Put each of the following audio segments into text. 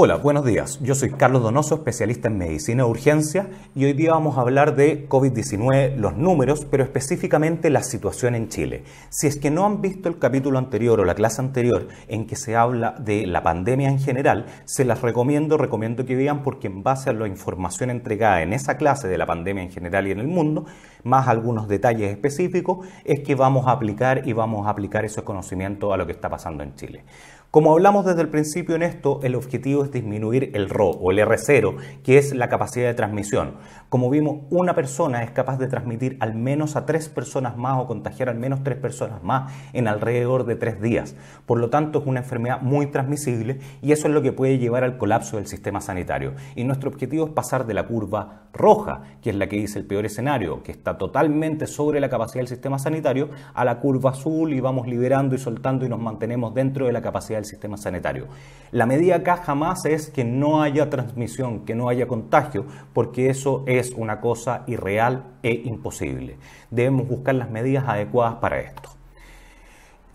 Hola, buenos días. Yo soy Carlos Donoso, especialista en medicina de urgencia, y hoy día vamos a hablar de COVID-19, los números, pero específicamente la situación en Chile. Si es que no han visto el capítulo anterior o la clase anterior en que se habla de la pandemia en general, se las recomiendo, recomiendo que vean porque en base a la información entregada en esa clase de la pandemia en general y en el mundo, más algunos detalles específicos, es que vamos a aplicar y vamos a aplicar ese conocimiento a lo que está pasando en Chile. Como hablamos desde el principio en esto, el objetivo es disminuir el RO o el R0, que es la capacidad de transmisión. Como vimos, una persona es capaz de transmitir al menos a tres personas más o contagiar al menos tres personas más en alrededor de tres días. Por lo tanto, es una enfermedad muy transmisible y eso es lo que puede llevar al colapso del sistema sanitario. Y nuestro objetivo es pasar de la curva roja, que es la que dice el peor escenario, que está totalmente sobre la capacidad del sistema sanitario, a la curva azul y vamos liberando y soltando y nos mantenemos dentro de la capacidad el sistema sanitario. La medida acá jamás es que no haya transmisión, que no haya contagio, porque eso es una cosa irreal e imposible. Debemos buscar las medidas adecuadas para esto.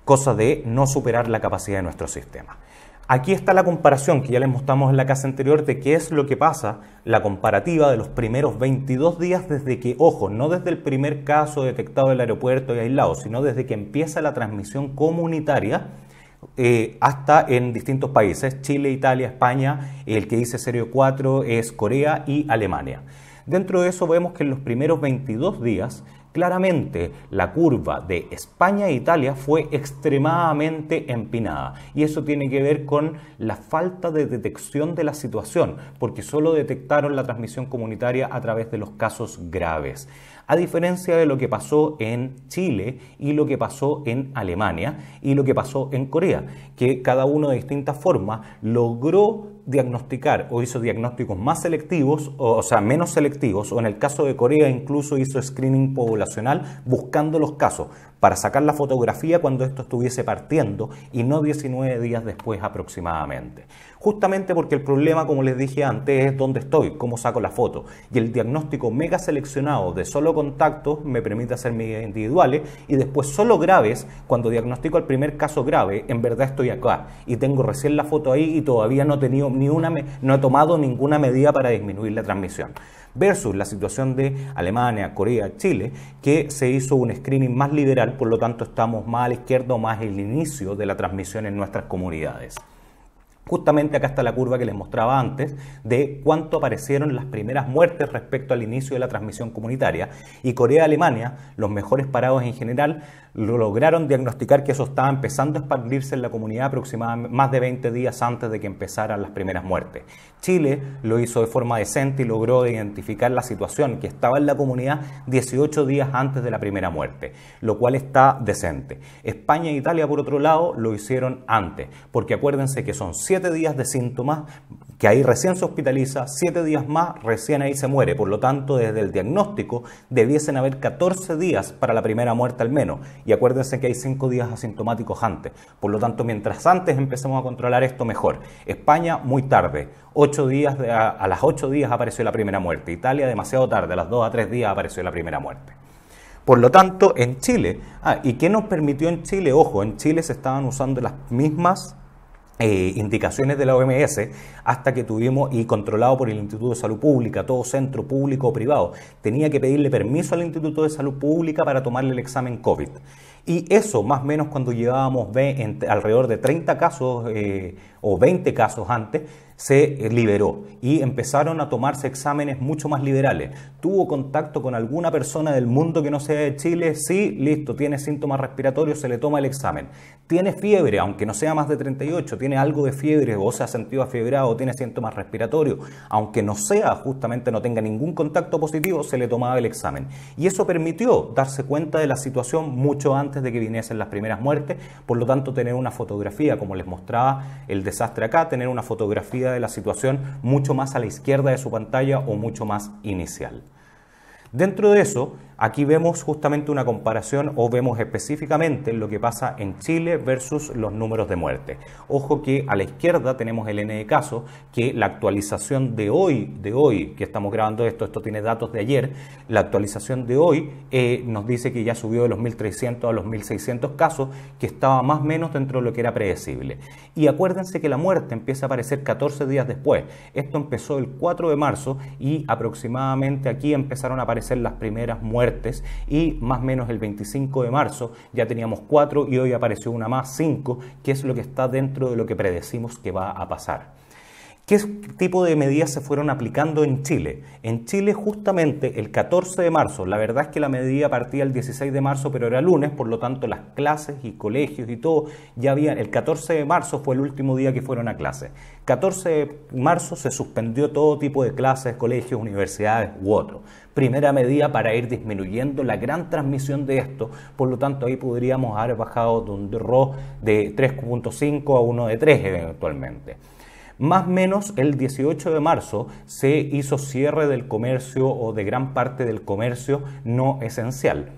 Cosa de no superar la capacidad de nuestro sistema. Aquí está la comparación que ya les mostramos en la casa anterior de qué es lo que pasa, la comparativa de los primeros 22 días desde que, ojo, no desde el primer caso detectado en el aeropuerto y aislado, sino desde que empieza la transmisión comunitaria eh, hasta en distintos países, Chile, Italia, España, el que dice serio 4 es Corea y Alemania. Dentro de eso vemos que en los primeros 22 días Claramente, la curva de España e Italia fue extremadamente empinada y eso tiene que ver con la falta de detección de la situación, porque solo detectaron la transmisión comunitaria a través de los casos graves. A diferencia de lo que pasó en Chile y lo que pasó en Alemania y lo que pasó en Corea, que cada uno de distintas formas logró diagnosticar o hizo diagnósticos más selectivos, o, sea, menos selectivos, o en el caso de Corea incluso hizo screening poblacional buscando los casos para sacar la fotografía cuando esto estuviese partiendo y no 19 días después aproximadamente. Justamente porque el problema, como les dije antes, es dónde estoy, cómo saco la foto. Y el diagnóstico mega seleccionado de solo contactos me permite hacer medidas individuales y después solo graves, cuando diagnostico el primer caso grave, en verdad estoy acá y tengo recién la foto ahí y todavía no he, ni una, no he tomado ninguna medida para disminuir la transmisión versus la situación de Alemania, Corea, Chile, que se hizo un screening más liberal por lo tanto estamos más a la izquierda o más el inicio de la transmisión en nuestras comunidades. Justamente acá está la curva que les mostraba antes de cuánto aparecieron las primeras muertes respecto al inicio de la transmisión comunitaria. Y Corea y Alemania, los mejores parados en general, lograron diagnosticar que eso estaba empezando a expandirse en la comunidad aproximadamente más de 20 días antes de que empezaran las primeras muertes. Chile lo hizo de forma decente y logró identificar la situación que estaba en la comunidad 18 días antes de la primera muerte, lo cual está decente. España e Italia, por otro lado, lo hicieron antes, porque acuérdense que son 100 7 días de síntomas, que ahí recién se hospitaliza, 7 días más, recién ahí se muere. Por lo tanto, desde el diagnóstico debiesen haber 14 días para la primera muerte al menos. Y acuérdense que hay 5 días asintomáticos antes. Por lo tanto, mientras antes empezamos a controlar esto, mejor. España, muy tarde. días a, las 8 días apareció la primera muerte. Italia, demasiado tarde. A las 2 a 3 días apareció la primera muerte. Por lo tanto, en Chile, ah, ¿y qué nos permitió en Chile? Ojo, en Chile se estaban usando las mismas eh, indicaciones de la OMS hasta que tuvimos, y controlado por el Instituto de Salud Pública, todo centro público o privado, tenía que pedirle permiso al Instituto de Salud Pública para tomarle el examen COVID. Y eso, más o menos cuando llevábamos alrededor de 30 casos eh, o 20 casos antes, se eh, liberó y empezaron a tomarse exámenes mucho más liberales. ¿Tuvo contacto con alguna persona del mundo que no sea de Chile? Sí, listo, tiene síntomas respiratorios, se le toma el examen. ¿Tiene fiebre, aunque no sea más de 38? ¿Tiene algo de fiebre o se ha sentido afiebrado tiene síntomas respiratorios? Aunque no sea, justamente no tenga ningún contacto positivo, se le tomaba el examen. Y eso permitió darse cuenta de la situación mucho antes de que viniesen las primeras muertes, por lo tanto tener una fotografía, como les mostraba el desastre acá, tener una fotografía de la situación mucho más a la izquierda de su pantalla o mucho más inicial. Dentro de eso, Aquí vemos justamente una comparación o vemos específicamente lo que pasa en Chile versus los números de muerte. Ojo que a la izquierda tenemos el N de casos, que la actualización de hoy, de hoy que estamos grabando esto, esto tiene datos de ayer, la actualización de hoy eh, nos dice que ya subió de los 1.300 a los 1.600 casos, que estaba más o menos dentro de lo que era predecible. Y acuérdense que la muerte empieza a aparecer 14 días después. Esto empezó el 4 de marzo y aproximadamente aquí empezaron a aparecer las primeras muertes y más o menos el 25 de marzo ya teníamos cuatro y hoy apareció una más, cinco, que es lo que está dentro de lo que predecimos que va a pasar. ¿Qué tipo de medidas se fueron aplicando en Chile? En Chile justamente el 14 de marzo, la verdad es que la medida partía el 16 de marzo, pero era lunes, por lo tanto las clases y colegios y todo ya habían, el 14 de marzo fue el último día que fueron a clase. 14 de marzo se suspendió todo tipo de clases, colegios, universidades u otro. Primera medida para ir disminuyendo la gran transmisión de esto, por lo tanto ahí podríamos haber bajado de un RO de 3.5 a uno de 3 eventualmente. Más o menos el 18 de marzo se hizo cierre del comercio o de gran parte del comercio no esencial,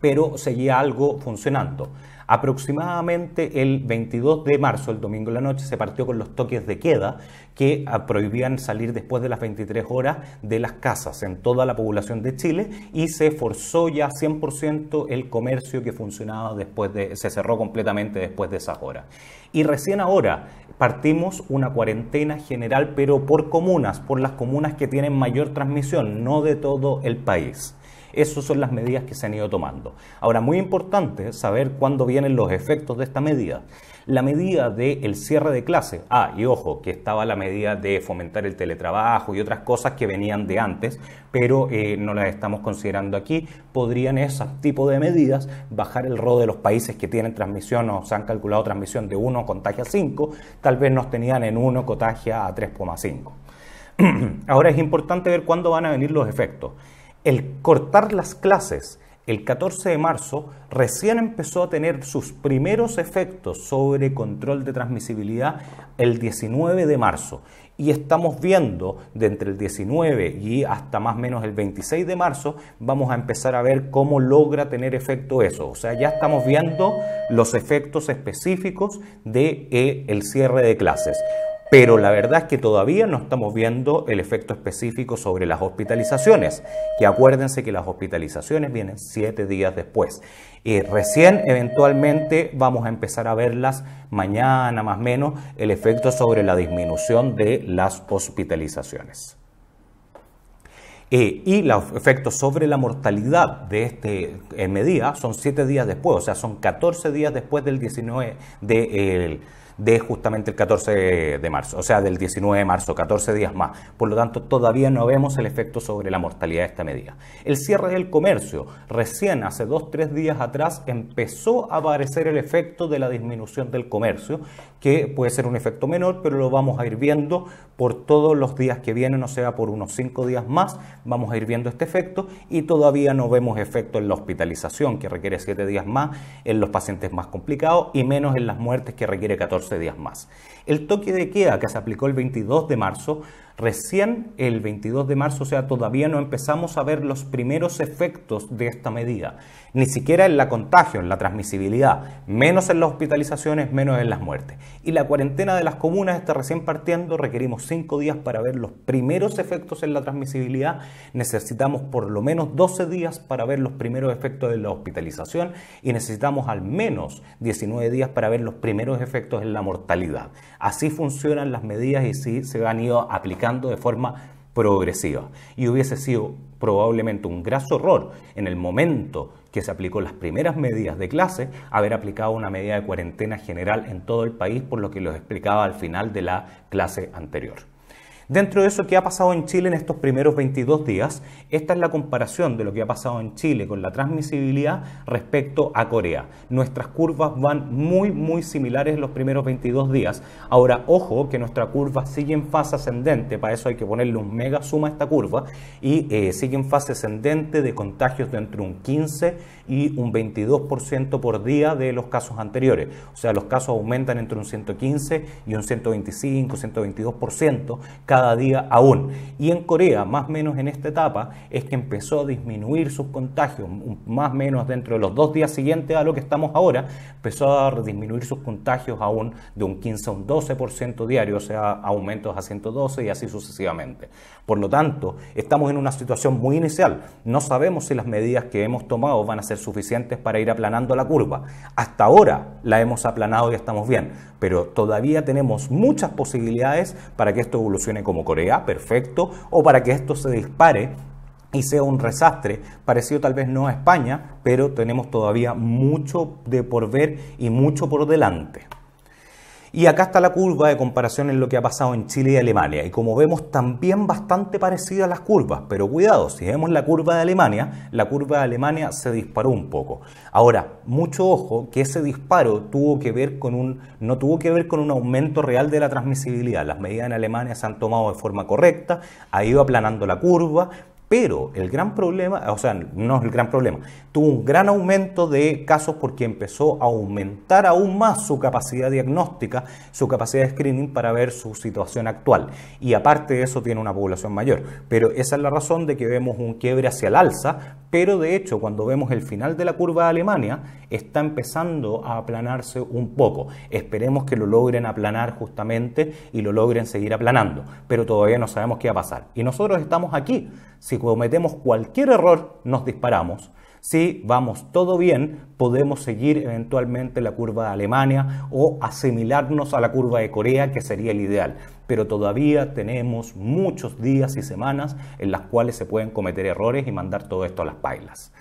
pero seguía algo funcionando. Aproximadamente el 22 de marzo, el domingo de la noche, se partió con los toques de queda que ah, prohibían salir después de las 23 horas de las casas en toda la población de Chile y se forzó ya 100% el comercio que funcionaba después de, se cerró completamente después de esas horas. Y recién ahora partimos una cuarentena general, pero por comunas, por las comunas que tienen mayor transmisión, no de todo el país. Esas son las medidas que se han ido tomando. Ahora, muy importante saber cuándo vienen los efectos de esta medida. La medida del cierre de clase, ah, y ojo, que estaba la medida de fomentar el teletrabajo y otras cosas que venían de antes, pero eh, no las estamos considerando aquí, podrían esos tipos de medidas bajar el rol de los países que tienen transmisión o se han calculado transmisión de 1 contagia 5, tal vez nos tenían en 1 contagia a 3,5. Ahora es importante ver cuándo van a venir los efectos. El cortar las clases el 14 de marzo recién empezó a tener sus primeros efectos sobre control de transmisibilidad el 19 de marzo. Y estamos viendo de entre el 19 y hasta más o menos el 26 de marzo, vamos a empezar a ver cómo logra tener efecto eso. O sea, ya estamos viendo los efectos específicos del de, eh, el cierre de clases pero la verdad es que todavía no estamos viendo el efecto específico sobre las hospitalizaciones, que acuérdense que las hospitalizaciones vienen siete días después. y eh, recién eventualmente vamos a empezar a verlas mañana más o menos, el efecto sobre la disminución de las hospitalizaciones. Eh, y los efectos sobre la mortalidad de este en medida son siete días después, o sea, son 14 días después del 19 de de justamente el 14 de marzo, o sea, del 19 de marzo, 14 días más. Por lo tanto, todavía no vemos el efecto sobre la mortalidad de esta medida. El cierre del comercio, recién hace dos, 3 días atrás empezó a aparecer el efecto de la disminución del comercio, que puede ser un efecto menor, pero lo vamos a ir viendo por todos los días que vienen, o sea, por unos 5 días más, vamos a ir viendo este efecto y todavía no vemos efecto en la hospitalización, que requiere 7 días más, en los pacientes más complicados y menos en las muertes, que requiere 14 días más. El toque de queda que se aplicó el 22 de marzo, recién el 22 de marzo, o sea, todavía no empezamos a ver los primeros efectos de esta medida, ni siquiera en la contagio, en la transmisibilidad, menos en las hospitalizaciones, menos en las muertes. Y la cuarentena de las comunas está recién partiendo, requerimos cinco días para ver los primeros efectos en la transmisibilidad, necesitamos por lo menos 12 días para ver los primeros efectos de la hospitalización y necesitamos al menos 19 días para ver los primeros efectos en la mortalidad. Así funcionan las medidas y sí se han ido aplicando de forma progresiva. Y hubiese sido probablemente un graso error en el momento que se aplicó las primeras medidas de clase, haber aplicado una medida de cuarentena general en todo el país, por lo que los explicaba al final de la clase anterior. Dentro de eso que ha pasado en Chile en estos primeros 22 días, esta es la comparación de lo que ha pasado en Chile con la transmisibilidad respecto a Corea. Nuestras curvas van muy, muy similares en los primeros 22 días. Ahora, ojo que nuestra curva sigue en fase ascendente, para eso hay que ponerle un mega suma a esta curva, y eh, sigue en fase ascendente de contagios de entre un 15 y un 22% por día de los casos anteriores. O sea, los casos aumentan entre un 115 y un 125, 122% cada día aún. Y en Corea, más o menos en esta etapa, es que empezó a disminuir sus contagios, más o menos dentro de los dos días siguientes a lo que estamos ahora, empezó a disminuir sus contagios aún de un 15 a un 12% diario, o sea, aumentos a 112 y así sucesivamente. Por lo tanto, estamos en una situación muy inicial. No sabemos si las medidas que hemos tomado van a ser suficientes para ir aplanando la curva. Hasta ahora la hemos aplanado y estamos bien, pero todavía tenemos muchas posibilidades para que esto evolucione como Corea, perfecto, o para que esto se dispare y sea un resastre, parecido tal vez no a España, pero tenemos todavía mucho de por ver y mucho por delante. Y acá está la curva de comparación en lo que ha pasado en Chile y Alemania. Y como vemos, también bastante parecidas las curvas. Pero cuidado, si vemos la curva de Alemania, la curva de Alemania se disparó un poco. Ahora, mucho ojo que ese disparo tuvo que ver con un, no tuvo que ver con un aumento real de la transmisibilidad. Las medidas en Alemania se han tomado de forma correcta, ha ido aplanando la curva, pero el gran problema, o sea, no es el gran problema, tuvo un gran aumento de casos porque empezó a aumentar aún más su capacidad diagnóstica, su capacidad de screening para ver su situación actual. Y aparte de eso tiene una población mayor. Pero esa es la razón de que vemos un quiebre hacia el alza, pero de hecho cuando vemos el final de la curva de Alemania está empezando a aplanarse un poco. Esperemos que lo logren aplanar justamente y lo logren seguir aplanando, pero todavía no sabemos qué va a pasar. Y nosotros estamos aquí si cometemos cualquier error, nos disparamos. Si vamos todo bien, podemos seguir eventualmente la curva de Alemania o asimilarnos a la curva de Corea, que sería el ideal. Pero todavía tenemos muchos días y semanas en las cuales se pueden cometer errores y mandar todo esto a las pailas.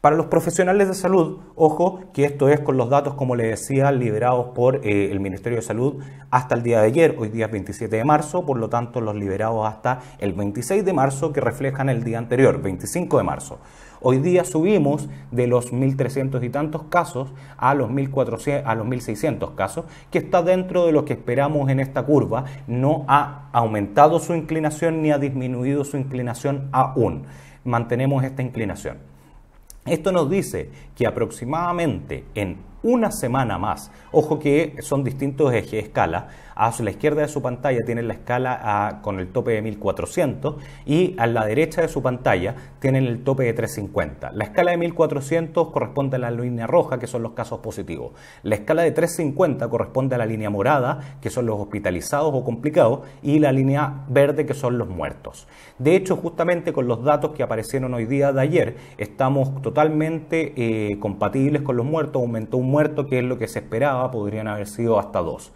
Para los profesionales de salud, ojo que esto es con los datos, como les decía, liberados por eh, el Ministerio de Salud hasta el día de ayer, hoy día es 27 de marzo, por lo tanto los liberados hasta el 26 de marzo que reflejan el día anterior, 25 de marzo. Hoy día subimos de los 1.300 y tantos casos a los 1.400, a los 1.600 casos, que está dentro de lo que esperamos en esta curva. No ha aumentado su inclinación ni ha disminuido su inclinación aún. Mantenemos esta inclinación. Esto nos dice que aproximadamente en una semana más. Ojo que son distintos ejes de escala. A la izquierda de su pantalla tienen la escala con el tope de 1400 y a la derecha de su pantalla tienen el tope de 350. La escala de 1400 corresponde a la línea roja, que son los casos positivos. La escala de 350 corresponde a la línea morada, que son los hospitalizados o complicados, y la línea verde, que son los muertos. De hecho, justamente con los datos que aparecieron hoy día de ayer, estamos totalmente eh, compatibles con los muertos, aumentó un muerto, que es lo que se esperaba, podrían haber sido hasta dos.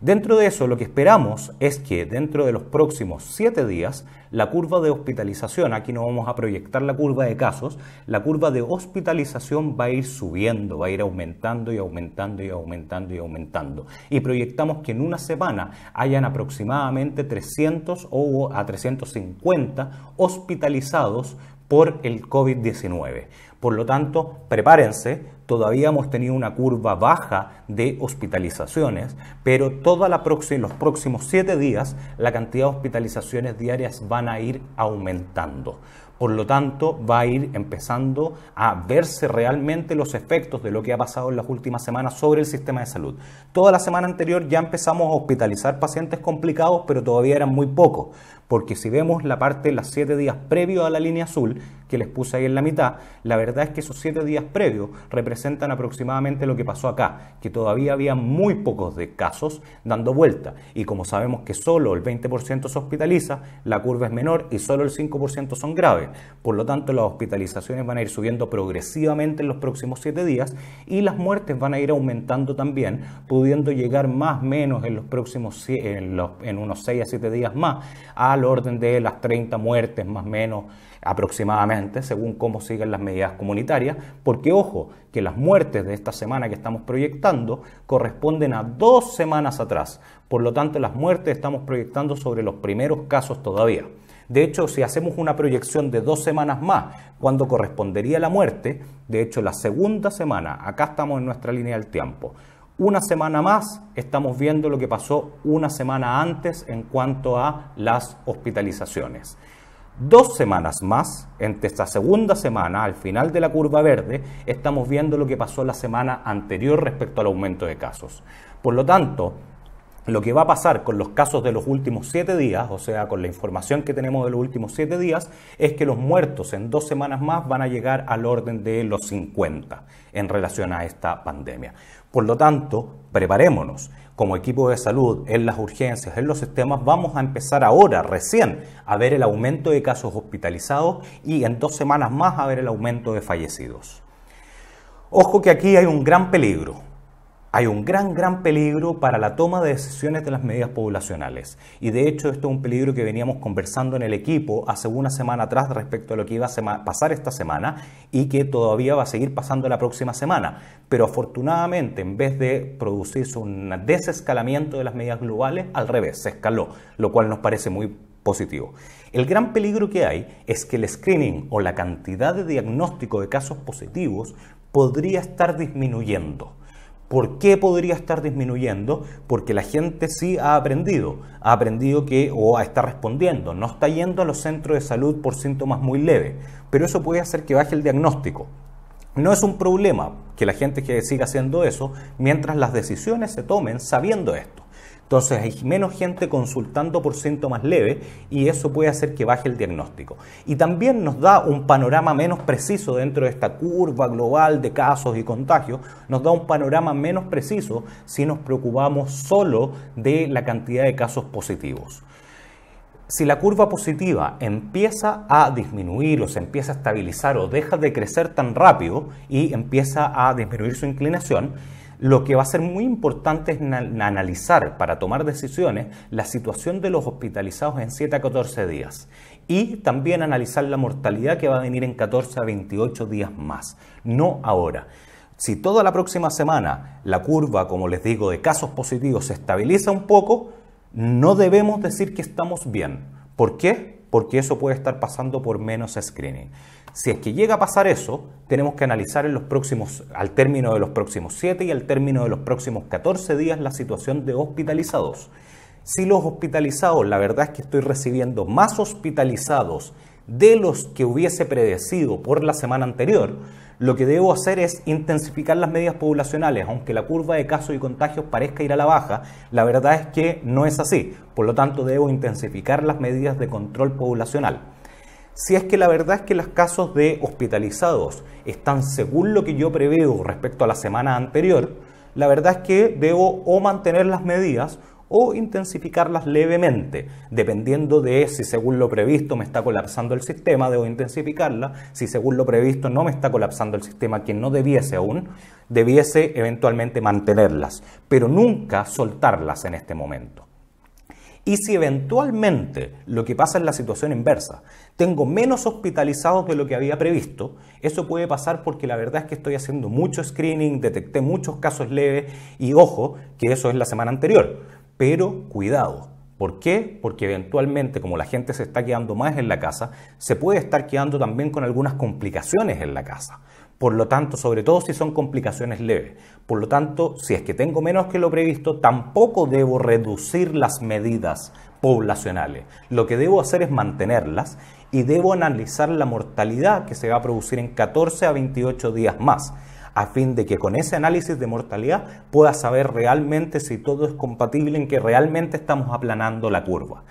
Dentro de eso, lo que esperamos es que dentro de los próximos siete días, la curva de hospitalización, aquí no vamos a proyectar la curva de casos, la curva de hospitalización va a ir subiendo, va a ir aumentando y aumentando y aumentando y aumentando. Y proyectamos que en una semana hayan aproximadamente 300 o a 350 hospitalizados por el COVID-19. Por lo tanto, prepárense todavía hemos tenido una curva baja de hospitalizaciones, pero toda la los próximos siete días la cantidad de hospitalizaciones diarias van a ir aumentando. Por lo tanto, va a ir empezando a verse realmente los efectos de lo que ha pasado en las últimas semanas sobre el sistema de salud. Toda la semana anterior ya empezamos a hospitalizar pacientes complicados, pero todavía eran muy pocos porque si vemos la parte, las 7 días previos a la línea azul, que les puse ahí en la mitad, la verdad es que esos 7 días previos representan aproximadamente lo que pasó acá, que todavía había muy pocos de casos dando vuelta. Y como sabemos que solo el 20% se hospitaliza, la curva es menor y solo el 5% son graves. Por lo tanto, las hospitalizaciones van a ir subiendo progresivamente en los próximos 7 días y las muertes van a ir aumentando también, pudiendo llegar más o menos en los próximos unos 6 a 7 días más a orden de las 30 muertes más o menos aproximadamente, según cómo siguen las medidas comunitarias, porque ojo, que las muertes de esta semana que estamos proyectando corresponden a dos semanas atrás, por lo tanto las muertes estamos proyectando sobre los primeros casos todavía. De hecho, si hacemos una proyección de dos semanas más, cuando correspondería la muerte, de hecho la segunda semana, acá estamos en nuestra línea del tiempo, una semana más estamos viendo lo que pasó una semana antes en cuanto a las hospitalizaciones. Dos semanas más, entre esta segunda semana, al final de la curva verde, estamos viendo lo que pasó la semana anterior respecto al aumento de casos. Por lo tanto, lo que va a pasar con los casos de los últimos siete días, o sea, con la información que tenemos de los últimos siete días, es que los muertos en dos semanas más van a llegar al orden de los 50 en relación a esta pandemia. Por lo tanto, preparémonos. Como equipo de salud, en las urgencias, en los sistemas, vamos a empezar ahora, recién, a ver el aumento de casos hospitalizados y en dos semanas más a ver el aumento de fallecidos. Ojo que aquí hay un gran peligro hay un gran, gran peligro para la toma de decisiones de las medidas poblacionales. Y de hecho esto es un peligro que veníamos conversando en el equipo hace una semana atrás respecto a lo que iba a pasar esta semana y que todavía va a seguir pasando la próxima semana. Pero afortunadamente, en vez de producirse un desescalamiento de las medidas globales, al revés, se escaló, lo cual nos parece muy positivo. El gran peligro que hay es que el screening o la cantidad de diagnóstico de casos positivos podría estar disminuyendo. ¿Por qué podría estar disminuyendo? Porque la gente sí ha aprendido, ha aprendido que o está respondiendo, no está yendo a los centros de salud por síntomas muy leves, pero eso puede hacer que baje el diagnóstico. No es un problema que la gente siga haciendo eso mientras las decisiones se tomen sabiendo esto. Entonces hay menos gente consultando por síntomas leves y eso puede hacer que baje el diagnóstico. Y también nos da un panorama menos preciso dentro de esta curva global de casos y contagios, nos da un panorama menos preciso si nos preocupamos solo de la cantidad de casos positivos. Si la curva positiva empieza a disminuir o se empieza a estabilizar o deja de crecer tan rápido y empieza a disminuir su inclinación, lo que va a ser muy importante es analizar para tomar decisiones la situación de los hospitalizados en 7 a 14 días y también analizar la mortalidad que va a venir en 14 a 28 días más, no ahora. Si toda la próxima semana la curva, como les digo, de casos positivos se estabiliza un poco, no debemos decir que estamos bien. ¿Por qué? Porque eso puede estar pasando por menos screening. Si es que llega a pasar eso, tenemos que analizar en próximos, al término de los próximos 7 y al término de los próximos 14 días la situación de hospitalizados. Si los hospitalizados, la verdad es que estoy recibiendo más hospitalizados de los que hubiese predecido por la semana anterior, lo que debo hacer es intensificar las medidas poblacionales. Aunque la curva de casos y contagios parezca ir a la baja, la verdad es que no es así. Por lo tanto, debo intensificar las medidas de control poblacional. Si es que la verdad es que los casos de hospitalizados están según lo que yo preveo respecto a la semana anterior, la verdad es que debo o mantener las medidas o intensificarlas levemente, dependiendo de si según lo previsto me está colapsando el sistema, debo intensificarla, si según lo previsto no me está colapsando el sistema, quien no debiese aún, debiese eventualmente mantenerlas, pero nunca soltarlas en este momento. Y si eventualmente lo que pasa es la situación inversa, tengo menos hospitalizados de lo que había previsto, eso puede pasar porque la verdad es que estoy haciendo mucho screening, detecté muchos casos leves y ojo, que eso es la semana anterior. Pero cuidado, ¿Por qué? Porque eventualmente, como la gente se está quedando más en la casa, se puede estar quedando también con algunas complicaciones en la casa. Por lo tanto, sobre todo si son complicaciones leves. Por lo tanto, si es que tengo menos que lo previsto, tampoco debo reducir las medidas poblacionales. Lo que debo hacer es mantenerlas y debo analizar la mortalidad que se va a producir en 14 a 28 días más a fin de que con ese análisis de mortalidad pueda saber realmente si todo es compatible en que realmente estamos aplanando la curva.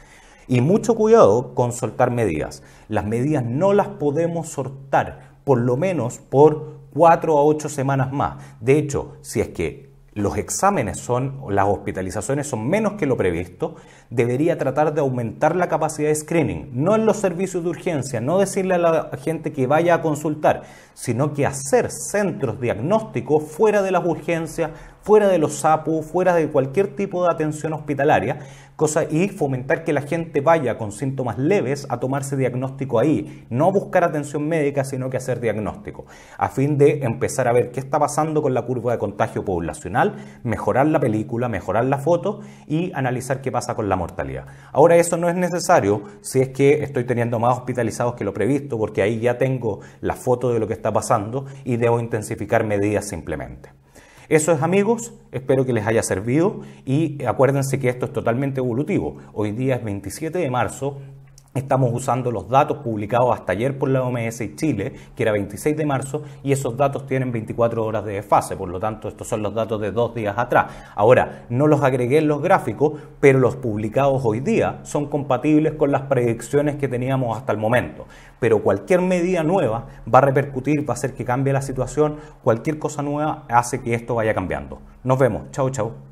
Y mucho cuidado con soltar medidas. Las medidas no las podemos soltar por lo menos por 4 a 8 semanas más. De hecho, si es que los exámenes son, las hospitalizaciones son menos que lo previsto, debería tratar de aumentar la capacidad de screening, no en los servicios de urgencia, no decirle a la gente que vaya a consultar, sino que hacer centros diagnósticos fuera de las urgencias, fuera de los SAPU, fuera de cualquier tipo de atención hospitalaria, cosa y fomentar que la gente vaya con síntomas leves a tomarse diagnóstico ahí, no buscar atención médica, sino que hacer diagnóstico, a fin de empezar a ver qué está pasando con la curva de contagio poblacional, mejorar la película, mejorar la foto y analizar qué pasa con la mortalidad. Ahora eso no es necesario si es que estoy teniendo más hospitalizados que lo previsto, porque ahí ya tengo la foto de lo que está pasando y debo intensificar medidas simplemente. Eso es amigos, espero que les haya servido y acuérdense que esto es totalmente evolutivo. Hoy día es 27 de marzo, Estamos usando los datos publicados hasta ayer por la OMS y Chile, que era 26 de marzo, y esos datos tienen 24 horas de desfase, por lo tanto estos son los datos de dos días atrás. Ahora, no los agregué en los gráficos, pero los publicados hoy día son compatibles con las predicciones que teníamos hasta el momento. Pero cualquier medida nueva va a repercutir, va a hacer que cambie la situación, cualquier cosa nueva hace que esto vaya cambiando. Nos vemos, chao chao.